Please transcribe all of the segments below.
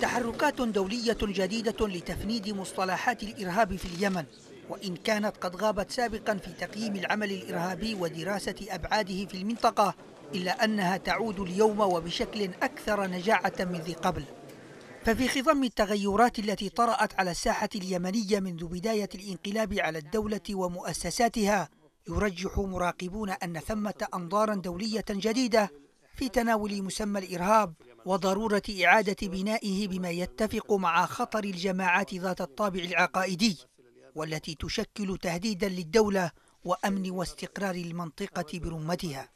تحركات دولية جديدة لتفنيد مصطلحات الإرهاب في اليمن وإن كانت قد غابت سابقا في تقييم العمل الإرهابي ودراسة أبعاده في المنطقة إلا أنها تعود اليوم وبشكل أكثر نجاعة من ذي قبل ففي خضم التغيرات التي طرأت على الساحة اليمنية منذ بداية الانقلاب على الدولة ومؤسساتها يرجح مراقبون أن ثمة أنظارا دولية جديدة في تناول مسمى الإرهاب وضرورة إعادة بنائه بما يتفق مع خطر الجماعات ذات الطابع العقائدي والتي تشكل تهديدا للدولة وأمن واستقرار المنطقة برمتها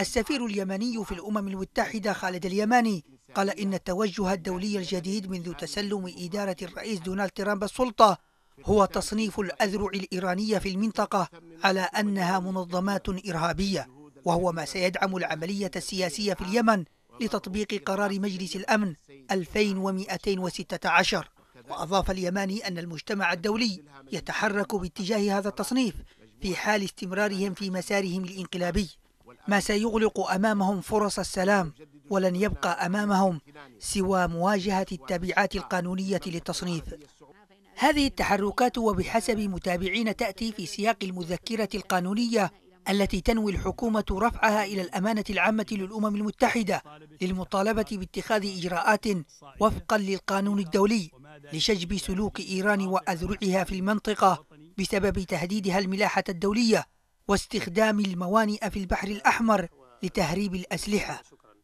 السفير اليمني في الأمم المتحدة خالد اليماني قال إن التوجه الدولي الجديد منذ تسلم إدارة الرئيس دونالد ترامب السلطة هو تصنيف الأذرع الإيرانية في المنطقة على أنها منظمات إرهابية وهو ما سيدعم العملية السياسية في اليمن لتطبيق قرار مجلس الأمن 2216 وأضاف اليماني أن المجتمع الدولي يتحرك باتجاه هذا التصنيف في حال استمرارهم في مسارهم الانقلابي ما سيغلق أمامهم فرص السلام ولن يبقى أمامهم سوى مواجهة التبعات القانونية للتصنيف هذه التحركات وبحسب متابعين تأتي في سياق المذكرة القانونية التي تنوي الحكومة رفعها إلى الأمانة العامة للأمم المتحدة للمطالبة باتخاذ إجراءات وفقا للقانون الدولي لشجب سلوك إيران وأذرعها في المنطقة بسبب تهديدها الملاحة الدولية واستخدام الموانئ في البحر الأحمر لتهريب الأسلحة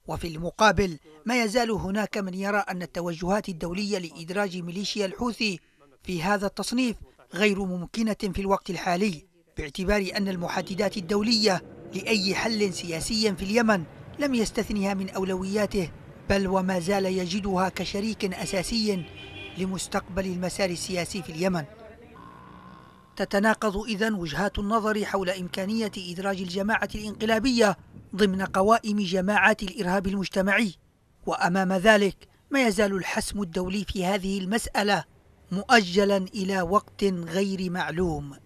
وفي المقابل ما يزال هناك من يرى أن التوجهات الدولية لإدراج ميليشيا الحوثي في هذا التصنيف غير ممكنة في الوقت الحالي باعتبار أن المحددات الدولية لأي حل سياسي في اليمن لم يستثنها من أولوياته بل وما زال يجدها كشريك أساسي لمستقبل المسار السياسي في اليمن تتناقض إذا وجهات النظر حول إمكانية إدراج الجماعة الإنقلابية ضمن قوائم جماعات الإرهاب المجتمعي وأمام ذلك ما يزال الحسم الدولي في هذه المسألة مؤجلا إلى وقت غير معلوم